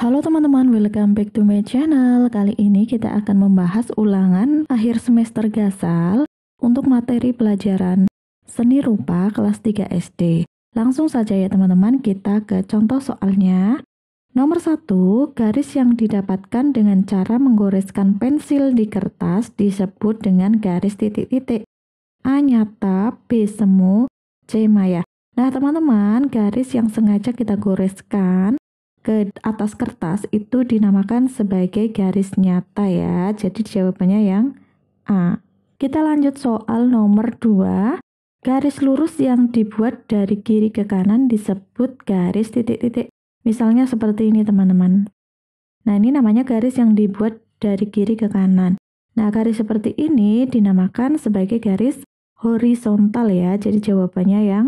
Halo teman-teman, welcome back to my channel. Kali ini kita akan membahas ulangan akhir semester gasal untuk materi pelajaran seni rupa kelas 3 SD. Langsung saja ya teman-teman, kita ke contoh soalnya. Nomor 1, garis yang didapatkan dengan cara menggoreskan pensil di kertas disebut dengan garis titik-titik. A nyata, B semu, C maya. Nah, teman-teman, garis yang sengaja kita goreskan ke atas kertas itu dinamakan sebagai garis nyata ya. Jadi jawabannya yang A. Kita lanjut soal nomor 2. Garis lurus yang dibuat dari kiri ke kanan disebut garis titik-titik. Misalnya seperti ini teman-teman. Nah ini namanya garis yang dibuat dari kiri ke kanan. Nah garis seperti ini dinamakan sebagai garis horizontal ya. Jadi jawabannya yang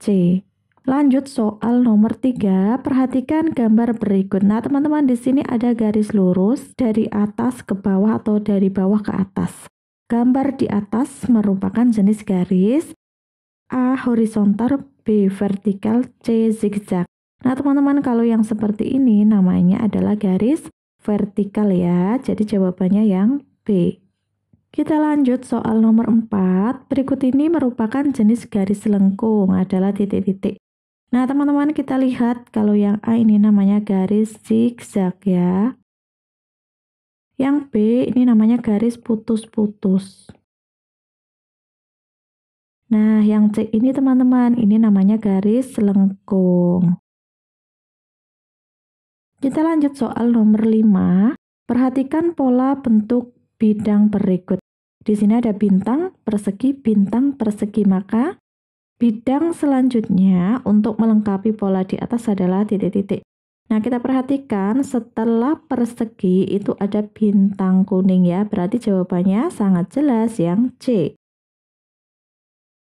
C. Lanjut soal nomor 3, perhatikan gambar berikut. Nah, teman-teman di sini ada garis lurus dari atas ke bawah atau dari bawah ke atas. Gambar di atas merupakan jenis garis A horizontal, B vertikal, C zigzag. Nah, teman-teman kalau yang seperti ini namanya adalah garis vertikal ya. Jadi jawabannya yang B. Kita lanjut soal nomor 4. Berikut ini merupakan jenis garis lengkung adalah titik-titik. Nah, teman-teman kita lihat kalau yang A ini namanya garis zigzag ya. Yang B ini namanya garis putus-putus. Nah, yang C ini teman-teman, ini namanya garis lengkung. Kita lanjut soal nomor 5. Perhatikan pola bentuk bidang berikut. Di sini ada bintang, persegi, bintang, persegi. Maka Bidang selanjutnya untuk melengkapi pola di atas adalah titik-titik. Nah, kita perhatikan setelah persegi itu ada bintang kuning ya, berarti jawabannya sangat jelas yang C.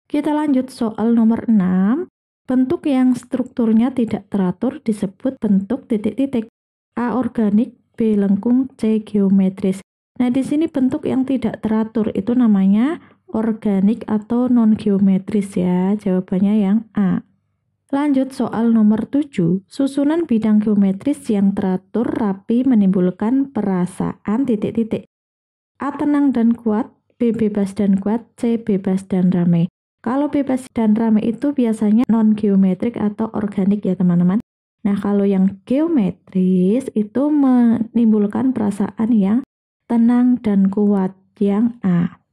Kita lanjut soal nomor 6. Bentuk yang strukturnya tidak teratur disebut bentuk titik-titik. A organik, B lengkung, C geometris. Nah, di sini bentuk yang tidak teratur itu namanya organik atau non-geometris ya. Jawabannya yang A. Lanjut soal nomor 7. Susunan bidang geometris yang teratur rapi menimbulkan perasaan titik-titik. A tenang dan kuat, B bebas dan kuat, C bebas dan ramai. Kalau bebas dan ramai itu biasanya non-geometrik atau organik ya teman-teman. Nah kalau yang geometris itu menimbulkan perasaan yang tenang dan kuat yang A.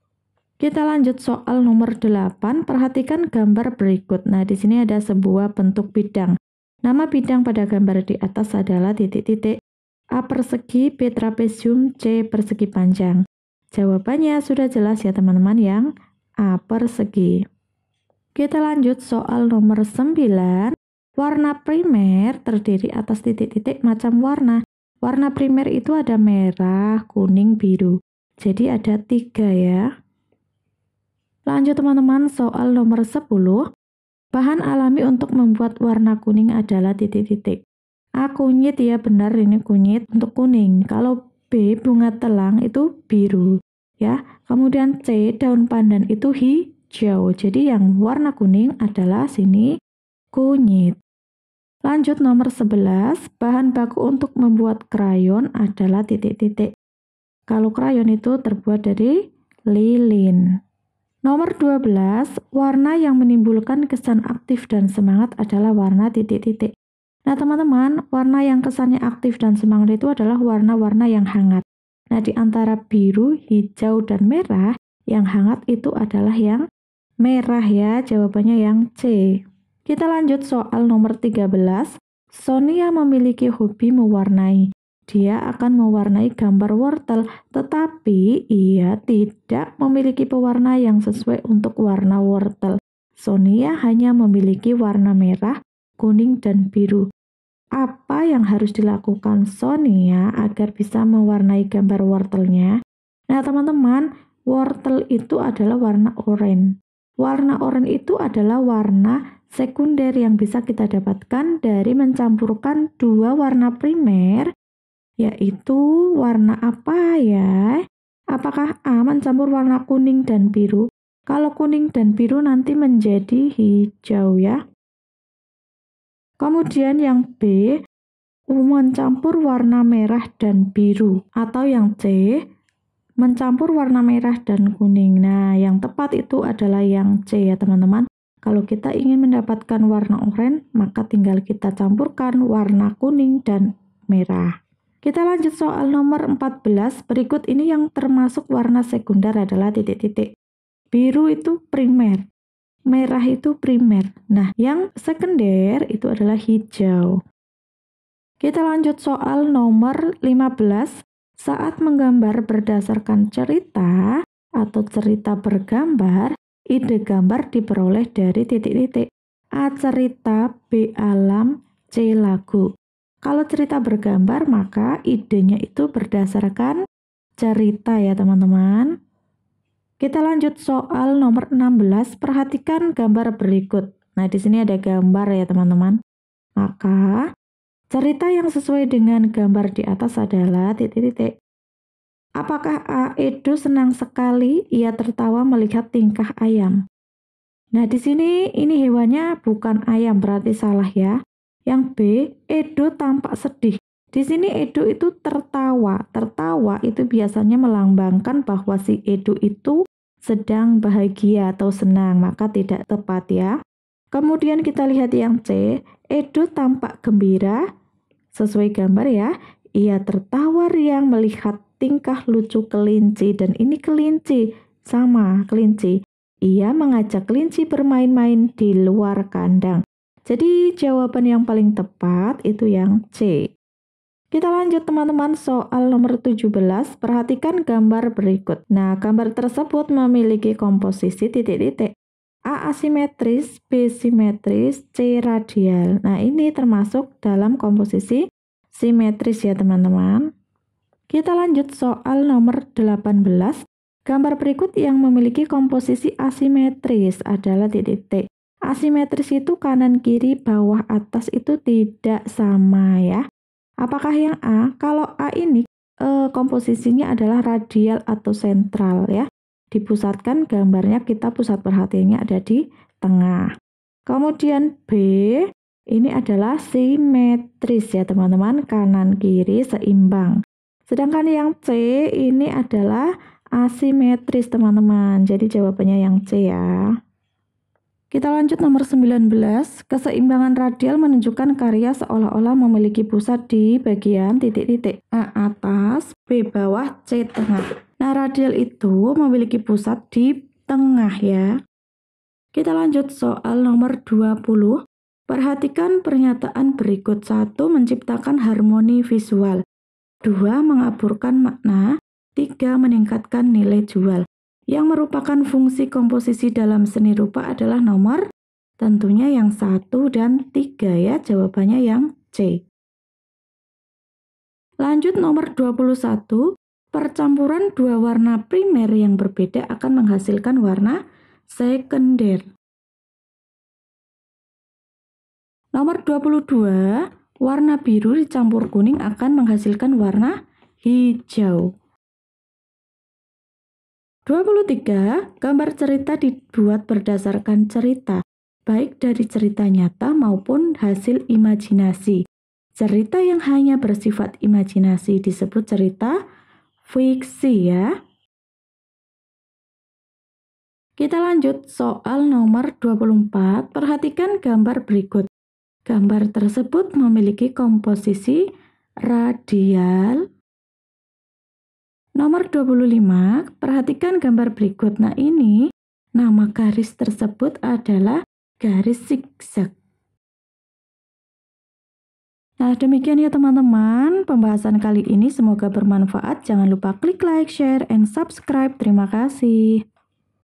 Kita lanjut soal nomor 8, perhatikan gambar berikut. Nah, di sini ada sebuah bentuk bidang. Nama bidang pada gambar di atas adalah titik-titik A persegi, B trapesium, C persegi panjang. Jawabannya sudah jelas ya teman-teman yang A persegi. Kita lanjut soal nomor 9. Warna primer terdiri atas titik-titik macam warna. Warna primer itu ada merah, kuning, biru. Jadi ada tiga ya. Lanjut teman-teman, soal nomor 10. Bahan alami untuk membuat warna kuning adalah titik-titik. A kunyit ya benar ini kunyit untuk kuning. Kalau B bunga telang itu biru ya. Kemudian C daun pandan itu hijau. Jadi yang warna kuning adalah sini kunyit. Lanjut nomor 11, bahan baku untuk membuat krayon adalah titik-titik. Kalau krayon itu terbuat dari lilin. Nomor 12, warna yang menimbulkan kesan aktif dan semangat adalah warna titik-titik. Nah, teman-teman, warna yang kesannya aktif dan semangat itu adalah warna-warna yang hangat. Nah, di antara biru, hijau, dan merah, yang hangat itu adalah yang merah ya, jawabannya yang C. Kita lanjut soal nomor 13. Sonia memiliki hobi mewarnai dia akan mewarnai gambar wortel, tetapi ia tidak memiliki pewarna yang sesuai untuk warna wortel. Sonia hanya memiliki warna merah, kuning, dan biru. Apa yang harus dilakukan Sonia agar bisa mewarnai gambar wortelnya? Nah, teman-teman, wortel itu adalah warna oranye. Warna oranye itu adalah warna sekunder yang bisa kita dapatkan dari mencampurkan dua warna primer yaitu warna apa ya? Apakah A mencampur warna kuning dan biru? Kalau kuning dan biru nanti menjadi hijau ya. Kemudian yang B mencampur warna merah dan biru atau yang C mencampur warna merah dan kuning. Nah, yang tepat itu adalah yang C ya, teman-teman. Kalau kita ingin mendapatkan warna oranye, maka tinggal kita campurkan warna kuning dan merah. Kita lanjut soal nomor 14. Berikut ini yang termasuk warna sekunder adalah titik-titik. Biru itu primer, merah itu primer. Nah, yang sekunder itu adalah hijau. Kita lanjut soal nomor 15. Saat menggambar berdasarkan cerita atau cerita bergambar, ide gambar diperoleh dari titik-titik. A cerita, B alam, C lagu. Kalau cerita bergambar, maka idenya itu berdasarkan cerita ya teman-teman. Kita lanjut soal nomor 16, perhatikan gambar berikut. Nah, di sini ada gambar ya teman-teman. Maka, cerita yang sesuai dengan gambar di atas adalah titik-titik. Apakah A. Edo senang sekali ia tertawa melihat tingkah ayam? Nah, di sini ini hewannya bukan ayam, berarti salah ya. Yang B, Edo tampak sedih. Di sini Edo itu tertawa. Tertawa itu biasanya melambangkan bahwa si Edo itu sedang bahagia atau senang, maka tidak tepat ya. Kemudian kita lihat yang C, Edo tampak gembira, sesuai gambar ya. Ia tertawa riang melihat tingkah lucu kelinci dan ini kelinci, sama kelinci. Ia mengajak kelinci bermain-main di luar kandang. Jadi jawaban yang paling tepat itu yang C. Kita lanjut teman-teman soal nomor 17, perhatikan gambar berikut. Nah, gambar tersebut memiliki komposisi titik-titik. A asimetris, B simetris, C radial. Nah, ini termasuk dalam komposisi simetris ya teman-teman. Kita lanjut soal nomor 18. Gambar berikut yang memiliki komposisi asimetris adalah titik-titik asimetris itu kanan kiri bawah atas itu tidak sama ya. Apakah yang A? Kalau A ini e, komposisinya adalah radial atau sentral ya. Dipusatkan gambarnya kita pusat perhatiannya ada di tengah. Kemudian B ini adalah simetris ya teman-teman, kanan kiri seimbang. Sedangkan yang C ini adalah asimetris teman-teman. Jadi jawabannya yang C ya. Kita lanjut nomor 19, keseimbangan radial menunjukkan karya seolah-olah memiliki pusat di bagian titik-titik A atas, B bawah, C tengah. Nah, radial itu memiliki pusat di tengah ya. Kita lanjut soal nomor 20. Perhatikan pernyataan berikut. satu Menciptakan harmoni visual. dua Mengaburkan makna. tiga Meningkatkan nilai jual yang merupakan fungsi komposisi dalam seni rupa adalah nomor tentunya yang satu dan tiga ya jawabannya yang C. Lanjut nomor 21, percampuran dua warna primer yang berbeda akan menghasilkan warna sekunder. Nomor 22, warna biru dicampur kuning akan menghasilkan warna hijau. 23. Gambar cerita dibuat berdasarkan cerita, baik dari cerita nyata maupun hasil imajinasi. Cerita yang hanya bersifat imajinasi disebut cerita fiksi ya. Kita lanjut soal nomor 24. Perhatikan gambar berikut. Gambar tersebut memiliki komposisi radial, Nomor 25, perhatikan gambar berikut. Nah, ini nama garis tersebut adalah garis zigzag. Nah, demikian ya teman-teman pembahasan kali ini semoga bermanfaat. Jangan lupa klik like, share, and subscribe. Terima kasih.